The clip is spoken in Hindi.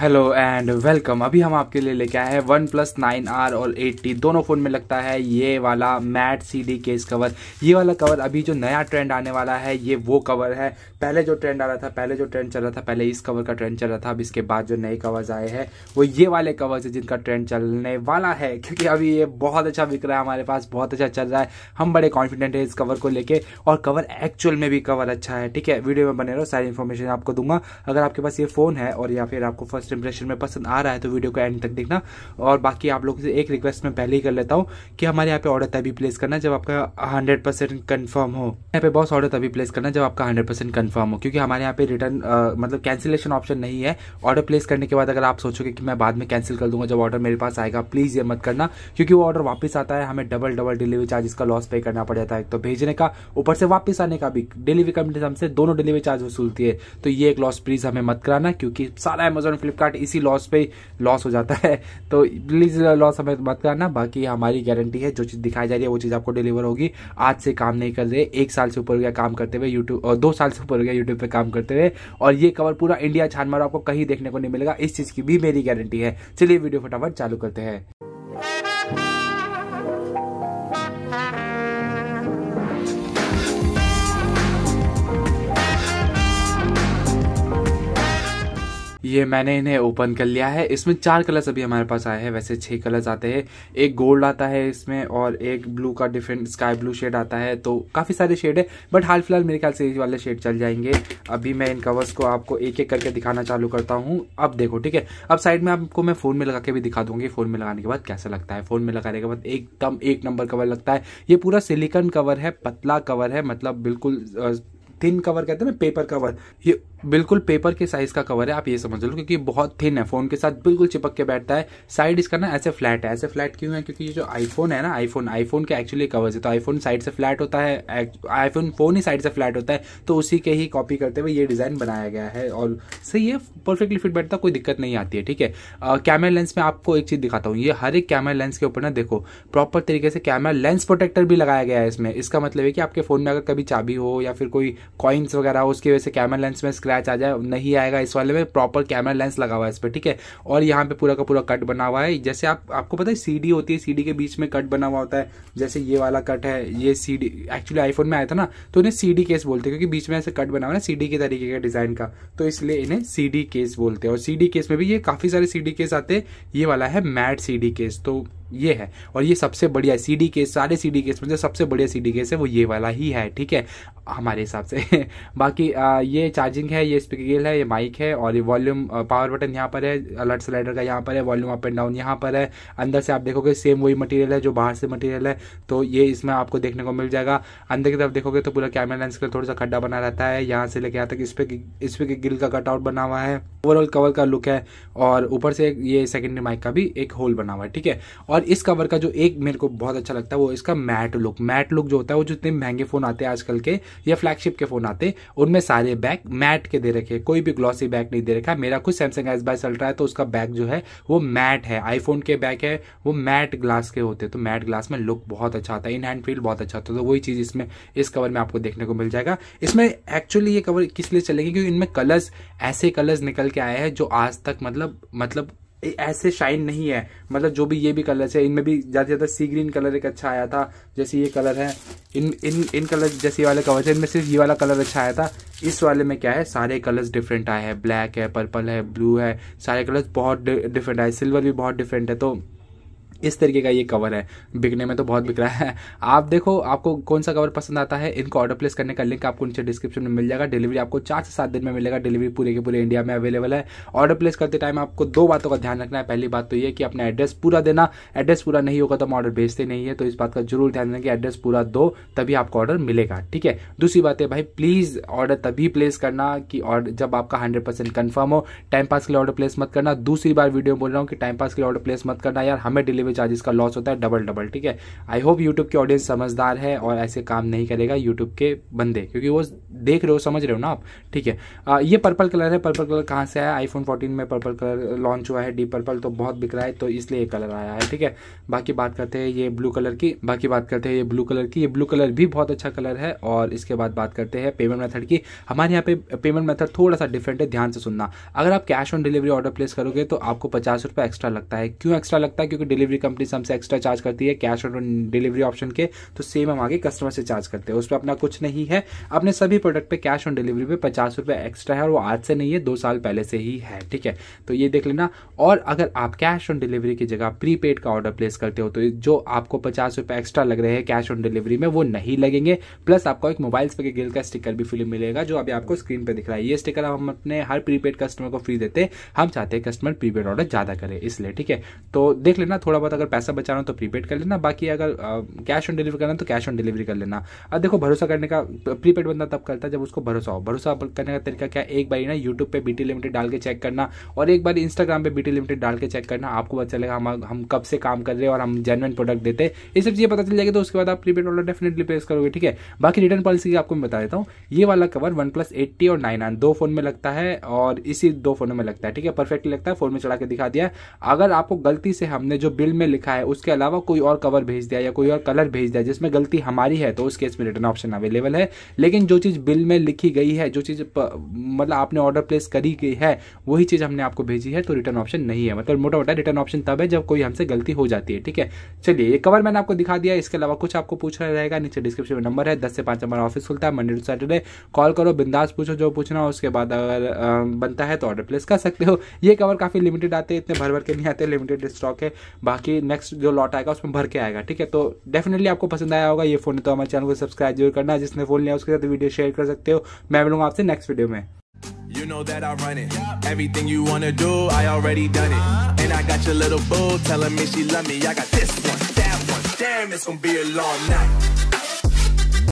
हेलो एंड वेलकम अभी हम आपके लिए लेके आए हैं वन प्लस नाइन आर और एट्टी दोनों फ़ोन में लगता है ये वाला मैट सीडी केस कवर ये वाला कवर अभी जो नया ट्रेंड आने वाला है ये वो कवर है पहले जो ट्रेंड आ रहा था पहले जो ट्रेंड चल रहा था पहले इस कवर का ट्रेंड चल रहा था अब इसके बाद जो नए कवर्स आए हैं वो ये वाले कवर्स है जिनका ट्रेंड चलने वाला है क्योंकि अभी ये बहुत अच्छा बिक रहा है हमारे पास बहुत अच्छा चल रहा है हम बड़े कॉन्फिडेंट हैं इस कवर को लेकर और कवर एक्चुअल में भी कवर अच्छा है ठीक है वीडियो में बने रहो सारी इन्फॉर्मेशन आपको दूंगा अगर आपके पास ये फ़ोन है और या फिर आपको फर्स्ट फर्स्ट इंप्रेशन में पसंद आ रहा है तो वीडियो को एंड तक देखना और बाकी आप लोगों से एक रिक्वेस्ट मैं पहले ही कर लेता हूँ कि हमारे यहाँ पे ऑर्डर तभी प्लेस करना जब आपका हंड्रेड परसेंट कन्फर्म हो यहाँ पे बॉस ऑर्डर तभी प्लेस करना जब आपका हंड्रेड परसेंट कन्फर्म हो क्योंकि हमारे यहाँ पे रिटर्न मतलब कैंसिलेशन ऑप्शन नहीं है ऑर्डर प्लेस करने के बाद अगर आप सोचोगे कि मैं बाद में कैंसिल कर दूंगा जब ऑर्डर मेरे पास आएगा प्लीज़ ये मत करना क्योंकि वो ऑर्डर वापस आता है हमें डबल डबल डिलीवरी चार्ज इसका लॉस पे करना पड़ जाता है तो भेजने का ऊपर से वापस आने का भी डिलीवरी कंपनी हमसे दोनों डिलीवरी चार्ज वसूलती है तो ये एक लॉस प्लीज़ हमें मत कराना क्योंकि सारा अमेजोन फ्लिप फ्लिपकार्ट इसी लॉस पे लॉस हो जाता है तो प्लीज़ लॉस uh, हमें मत करना बाकी हमारी गारंटी है जो चीज़ दिखाई जा रही है वो चीज़ आपको डिलीवर होगी आज से काम नहीं कर रहे एक साल से ऊपर हो गया काम करते हुए यूट्यूब और दो साल से ऊपर हो गया यूट्यूब पे काम करते हुए और ये कवर पूरा इंडिया छान मारो आपको कहीं देखने को नहीं मिलेगा इस चीज़ की भी मेरी गारंटी है चलिए वीडियो फटाफट चालू करते हैं ये मैंने इन्हें ओपन कर लिया है इसमें चार कलर्स अभी हमारे पास आए हैं वैसे छह कलर्स आते हैं एक गोल्ड आता है इसमें और एक ब्लू का डिफरेंट स्काई ब्लू शेड आता है तो काफ़ी सारे शेड है बट हाल फिलहाल मेरे ख्याल से ये वाले शेड चल जाएंगे अभी मैं इन कवर्स को आपको एक एक करके दिखाना चालू करता हूँ अब देखो ठीक है अब साइड में आपको मैं फ़ोन में लगा के भी दिखा दूंगी फ़ोन में लगाने के बाद कैसा लगता है फ़ोन में लगाने के बाद एकदम एक नंबर कवर लगता है ये पूरा सिलिकन कवर है पतला कवर है मतलब बिल्कुल थिन कवर कहते हैं ना पेपर कवर ये बिल्कुल पेपर के साइज का कवर है आप ये समझ लो क्योंकि बहुत थिन है फोन के साथ बिल्कुल चिपक के बैठता है साइड इसका ना ऐसे फ्लैट है ऐसे फ्लैट क्यों है क्योंकि ये जो आईफोन है ना आईफोन आईफोन के एक्चुअली कवर है तो आईफोन साइड से फ्लैट होता है आईफोन फोन ही साइड से फ्लैट होता है तो उसी के ही कॉपी करते हुए ये डिज़ाइन बनाया गया है और सही है परफेक्टली फिट बैठता कोई दिक्कत नहीं आती है ठीक है कैमरा लेंस में आपको एक चीज़ दिखाता हूँ ये हर एक कैमरा लेंस के ऊपर ना देखो प्रॉपर तरीके से कैमरा लेंस प्रोटेक्टर भी लगाया गया है इसमें इसका मतलब है कि आपके फ़ोन में अगर कभी चाबी हो या फिर कोई कॉइन्स वगैरह हो उसकी वजह से कैमरा लेंस में स्क्रैच आ जाए नहीं आएगा इस वाले में प्रॉपर कैमरा लेंस लगा हुआ है इस पर ठीक है और यहाँ पे पूरा का पूरा कट बना हुआ है जैसे आप आपको पता है सीडी होती है सीडी के बीच में कट बना हुआ होता है जैसे ये वाला कट है ये सीडी एक्चुअली आईफोन में आया था ना तो इन्हें सी केस बोलते हैं क्योंकि बीच में ऐसे कट बना हुआ है सीडी के तरीके का डिजाइन का तो इसलिए इन्हें सी केस बोलते हैं और सी केस में भी ये काफी सारे सी केस आते हैं ये वाला है मैट सी केस तो ये है और ये सबसे बढ़िया सी डी केस सारे सी डी केस में जो सबसे बढ़िया सी डी केस है वो ये वाला ही है ठीक है हमारे हिसाब से बाकी आ, ये चार्जिंग है ये स्पीकर है ये माइक है और ये वॉल्यूम पावर बटन यहाँ पर है अलर्ट स्लाइडर का यहाँ पर है वॉल्यूम अप एंड डाउन यहाँ पर है अंदर से आप देखोगे सेम वही मटेरियल है जो बाहर से मटेरियल है तो ये इसमें आपको देखने को मिल जाएगा अंदर की तरफ देखोगे तो पूरा कैमरा लेंस का थोड़ा सा खड्डा बना रहता है यहाँ से लेके यहाँ तक इस पर ग्रिल गिल का कटआउट बना हुआ है ओवरऑल कवर का लुक है और ऊपर से ये सेकेंडरी माइक का भी एक होल बना हुआ है ठीक है और और इस कवर का जो एक मेरे को बहुत अच्छा लगता है वो इसका मैट लुक मैट लुक जो होता है वो जितने महंगे फ़ोन आते हैं आजकल के या फ्लैगशिप के फ़ोन आते हैं उनमें सारे बैग मैट के दे रखे कोई भी ग्लॉसी बैग नहीं दे रखा मेरा खुद सैमसंग एस बाइस चल रहा है तो उसका बैग जो है वो मैट है आईफोन के बैग है वो मैट ग्लास के होते तो मैट ग्लास में लुक बहुत अच्छा आता है इन हैंड फील बहुत अच्छा होता है तो वही चीज़ इसमें इस कवर में आपको देखने को मिल जाएगा इसमें एक्चुअली ये कवर किस लिए चलेगी क्योंकि इनमें कलर्स ऐसे कलर्स निकल के आए हैं जो आज तक मतलब मतलब ऐसे शाइन नहीं है मतलब जो भी ये भी कलर्स है इनमें भी ज़्यादा से ज़्यादा सी ग्रीन कलर एक अच्छा आया था जैसे ये कलर है इन इन इन कलर जैसे वाले कवर है इनमें सिर्फ ये वाला कलर अच्छा आया था इस वाले में क्या है सारे कलर्स डिफरेंट आए हैं ब्लैक है पर्पल है ब्लू है सारे कलर्स बहुत डिफरेंट आए सिल्वर भी बहुत डिफरेंट है तो इस तरीके का ये कवर है बिकने में तो बहुत बिक रहा है आप देखो आपको कौन सा कवर पसंद आता है इनको ऑर्डर प्लेस करने का लिंक आपको नीचे डिस्क्रिप्शन में मिल जाएगा डिलीवरी आपको चार से सात दिन में मिलेगा डिलीवरी पूरे के पूरे इंडिया में अवेलेबल है ऑर्डर प्लेस करते टाइम आपको दो बातों का ध्यान रखना है पहली बात तो ये कि अपना एड्रेस पूरा देना एड्रेस पूरा नहीं होगा तो हम ऑर्डर भेजते नहीं है तो इस बात का जरूर ध्यान देना कि एड्रेस पूरा दो तभी आपको ऑर्डर मिलेगा ठीक है दूसरी बात है भाई प्लीज़ ऑर्डर तभी प्लेस करना कि जब आपका हंड्रेड परसेंट कन्फर्म हो टाइम पास के लिए ऑर्डर प्लेस मत करना दूसरी बार वीडियो बोल रहा हूँ कि टाइम पास के लिए ऑर्डर प्लेस मत करना यार हमें डिलीवरी वे चार्जेस का लॉस होता है डबल डबल ठीक है आई होप यूट्यूब की ऑडियंस समझदार है और ऐसे काम नहीं करेगा यूट्यूब के बंदे क्योंकि वो देख रहे हो समझ रहे हो ना आप ठीक है आ, ये पर्पल कलर है पर्पल कलर कहाँ से आया आईफोन फोर्टीन में पर्पल कलर लॉन्च हुआ है डीप पर्पल तो बहुत बिक रहा है तो इसलिए ये कलर आया है ठीक है बाकी बात करते हैं ये ब्लू कलर की बाकी बात करते हैं ये ब्लू कलर की ये ब्लू कलर भी बहुत अच्छा कलर है और इसके बाद बात करते हैं पेमेंट मेथड की हमारे यहाँ पे पेमेंट मेथड थोड़ा सा डिफरेंट है ध्यान से सुनना अगर आप cash on delivery order place करोगे तो आपको पचास रुपये एक्स्ट्रा लगता है क्यों एक्स्ट्रा लगता है क्योंकि डिलीवरी डिलीवरी कंपनी हमसे एक्स्ट्रा चार्ज करती है कैश ऑन डिलीवरी ऑप्शन के तो सेम हम आगे कस्टमर से चार्ज करते हैं उस पर अपना कुछ नहीं है अपने सभी प्रोडक्ट पे कैश ऑन डिलीवरी पे पचास रुपये एक्स्ट्रा है और वो आज से नहीं है दो साल पहले से ही है ठीक है तो ये देख लेना और अगर आप कैश ऑन डिलीवरी की जगह प्रीपेड का ऑर्डर प्लेस करते हो तो जो आपको पचास रुपये एक्स्ट्रा लग रहे हैं कैश ऑन डिलीवरी में वो नहीं लगेंगे प्लस आपको एक मोबाइल पे गिल का स्टिकर भी फ्री मिलेगा जो अभी आपको स्क्रीन पर दिख रहा है ये स्टिकर हम अपने हर प्रीपेड कस्टमर को फ्री देते हम चाहते हैं कस्टमर प्रीपेड ऑर्डर ज़्यादा करें इसलिए ठीक है तो देख लेना थोड़ा बहुत अगर पैसा बचाना तो प्रीपेड कर लेना बाकी अगर कैश ऑन डिलीवरी करना तो कैश ऑन डिलीवरी कर लेना अब देखो भरोसा करने का प्रीपेड बंदा तब करता है जब उसको भरोसा हो भरोसा करने का तरीका क्या एक बार ना यूट्यूब पर बीटी लिमिटेड डाल के चेक करना और एक बार इंस्टाग्राम पर बीटी लिमिटेड डाल के चेक करना आपको पता चलेगा हम हम कब से काम कर रहे हैं और हम जेनवन प्रोडक्ट देते हैं ये सब चीज़ें पता चल जाएगी तो उसके बाद आप प्रीपेड ऑर्डर डेफिनेटली प्लेस करोगे ठीक है बाकी रिटर्न पॉलिसी की आपको मैं बता देता हूँ ये वाला कवर वन प्लस एट्टी और नाइन दो फोन में लगता है और इसी दो फोनों में लगता है ठीक है परफेक्टली लगता है फोन में चढ़ा के दिखा दिया अगर आपको गलती से हमने जो बिल में लिखा है उसके अलावा कोई और कवर भेज दिया या कोई और कलर भेज दिया जिसमें गलती हमारी है तो उस केस में रिटर्न ऑप्शन अवेलेबल है लेकिन जो चीज़ बिल में लिखी गई है जो चीज़ मतलब आपने ऑर्डर प्लेस करी गई है वही चीज़ हमने आपको भेजी है तो रिटर्न ऑप्शन नहीं है मतलब मोटा मोटा रिटर्न ऑप्शन तब है जब कोई हमसे गलती हो जाती है ठीक है चलिए ये कवर मैंने आपको दिखा दिया इसके अलावा कुछ आपको पूछ रहेगा नीचे डिस्क्रिप्शन में नंबर है दस से पाँच हमारा ऑफिस खुलता है मंडे टू सैटरडे कॉल करो बिंदास पूछो जो पूछना हो उसके बाद अगर बनता है तो ऑर्डर प्लेस कर सकते हो ये कवर काफ़ी लिमिटेड आते हैं इतने भर भर के नहीं आते लिमिटेड स्टॉक है बाकी कि नेक्स्ट जो लॉट आएगा उसमें भर के आएगा ठीक है तो डेफिनेटली आपको पसंद आया होगा ये फोन है तो हमारे चैनल को सब्सक्राइब जरूर करना जिसने फोन लिया उसके साथ वीडियो शेयर कर सकते हो मैं मिलूंगा आपसे नेक्स्ट वीडियो में You know that I run it. Everything you wanna do, I already done it. And I got your little boo telling me she love me. I got this one, that one. Damn, it's gonna be a long night.